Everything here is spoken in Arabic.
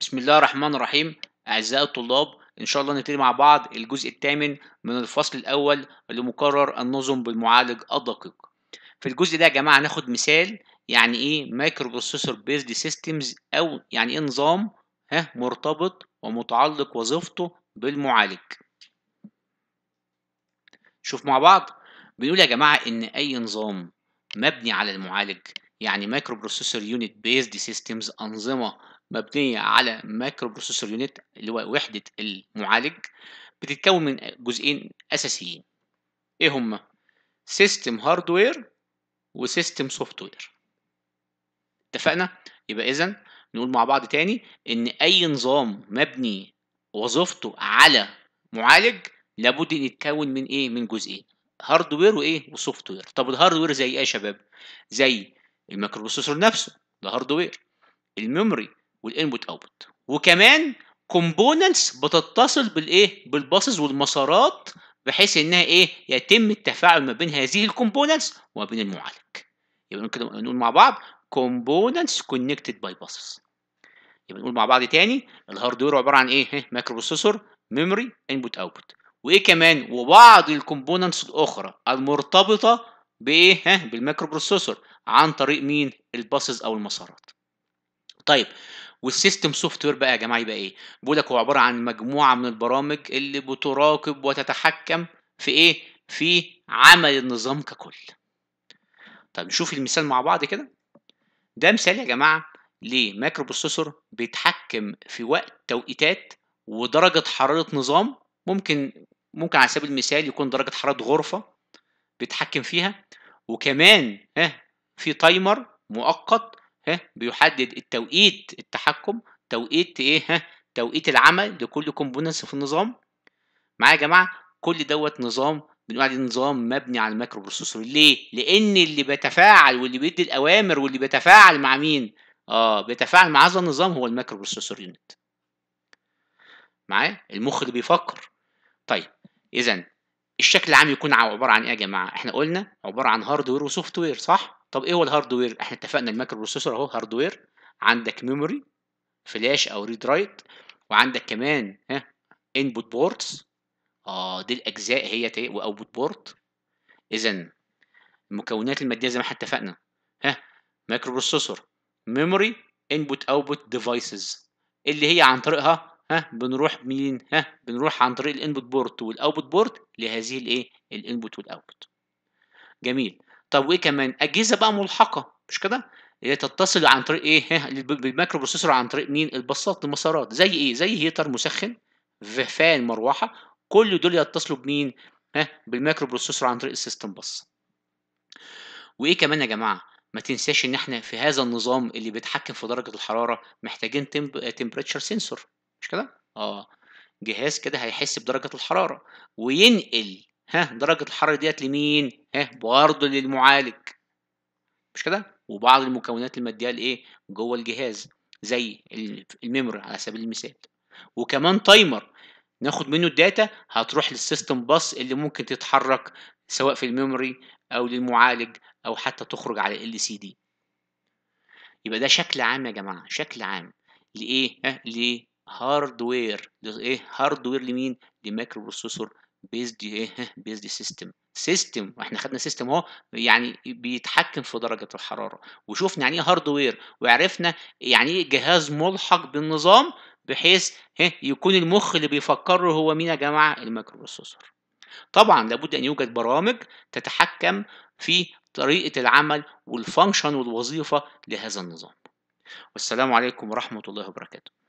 بسم الله الرحمن الرحيم أعزائي الطلاب إن شاء الله نبتدي مع بعض الجزء الثامن من الفصل الأول لمقرر النظم بالمعالج الدقيق في الجزء ده يا جماعة هناخد مثال يعني إيه مايكرو بروسيسور بيزد سيستمز أو يعني إيه نظام ها مرتبط ومتعلق وظيفته بالمعالج شوف مع بعض بنقول يا جماعة إن أي نظام مبني على المعالج يعني مايكرو بروسيسور يونت بيزد سيستمز أنظمة مبنية على مايكرو بروسيسور يونت اللي هو وحدة المعالج بتتكون من جزئين أساسيين إيه هما؟ سيستم هاردوير وسيستم سوفت وير اتفقنا؟ يبقى إذا نقول مع بعض تاني إن أي نظام مبني وظيفته على معالج لابد إن يتكون من إيه؟ من جزئين هاردوير وإيه؟ وسوفت وير طب الهاردوير زي إيه يا شباب؟ زي بروسيسور نفسه ده هاردوير الميموري والانبوت اوتبوت وكمان كومبوننتس بتتصل بالايه بالباصز والمسارات بحيث انها ايه يتم التفاعل ما بين هذه الكومبوننتس وما بين المعالج يبقى كده نقول مع بعض كومبوننتس كونكتد باي باصز يبقى نقول مع بعض تاني الهاردوير عباره عن ايه مايكرو بروسيسور ميموري انبوت اوتبوت وايه كمان وبعض الكومبوننتس الاخرى المرتبطه بايه ها بالمايكرو بروسيسور عن طريق مين الباصز او المسارات طيب والسيستم سوفت وير بقى يا جماعه يبقى ايه بيقول لك هو عباره عن مجموعه من البرامج اللي بتراقب وتتحكم في ايه في عمل النظام ككل طب نشوف المثال مع بعض كده ده مثال يا جماعه لمايكرو بروسيسور بيتحكم في وقت توقيتات ودرجه حراره نظام ممكن ممكن على سبيل المثال يكون درجه حراره غرفه بيتحكم فيها وكمان ها في تايمر مؤقت بيحدد التوقيت التحكم توقيت ايه ها توقيت العمل لكل كومبوننتس في النظام معايا يا جماعه كل دوت نظام بنقول عليه نظام مبني على المايكرو بروسيسور ليه لان اللي بيتفاعل واللي بيدي الاوامر واللي بيتفاعل مع مين اه بيتفاعل مع هذا النظام هو المايكرو بروسيسور يونت معايا المخ اللي بيفكر طيب اذا الشكل العام يكون عباره عن ايه يا جماعه احنا قلنا عباره عن هاردوير وسوفت وير صح طب ايه هو الهاردوير احنا اتفقنا المايكرو بروسيسور اهو هاردوير عندك ميموري فلاش او ريد رايت وعندك كمان ها انبوت بورتس اه دي الاجزاء هي واوتبوت بورت اذا المكونات الماديه زي ما احنا اتفقنا ها مايكرو بروسيسور ميموري انبوت اوتبوت ديفايسز اللي هي عن طريقها ها بنروح مين ها بنروح عن طريق الانبوت بورت والاوتبوت بورت لهذه الايه الانبوت والاوتبوت جميل طب وايه كمان اجهزه بقى ملحقه مش كده هي تتصل عن طريق ايه بالمايكرو بروسيسور عن طريق مين الباصات المسارات زي ايه زي هيتر مسخن فان مروحه كل دول يتصلوا بمين ها بالمايكرو بروسيسور عن طريق السيستم باص وايه كمان يا جماعه ما تنساش ان احنا في هذا النظام اللي بيتحكم في درجه الحراره محتاجين تمبريتشر سنسور مش كده اه جهاز كده هيحس بدرجه الحراره وينقل ها درجه الحراره ديت لمين ها برضه للمعالج مش كده وبعض المكونات الماديه لايه جوه الجهاز زي الميموري على سبيل المثال وكمان تايمر ناخد منه الداتا هتروح للسيستم باص اللي ممكن تتحرك سواء في الميموري او للمعالج او حتى تخرج على ال سي دي يبقى ده شكل عام يا جماعه شكل عام لايه ها هاردوير ايه هاردوير لمين لمايكرو بروسيسور بيزد ايه بيزد سيستم سيستم واحنا خدنا سيستم اهو يعني بيتحكم في درجه الحراره وشفنا يعني ايه هاردوير وعرفنا يعني ايه جهاز ملحق بالنظام بحيث إيه يكون المخ اللي بيفكر له هو مين يا جماعه المايكرو بروسيسور طبعا لابد ان يوجد برامج تتحكم في طريقه العمل والفانكشن والوظيفه لهذا النظام والسلام عليكم ورحمه الله وبركاته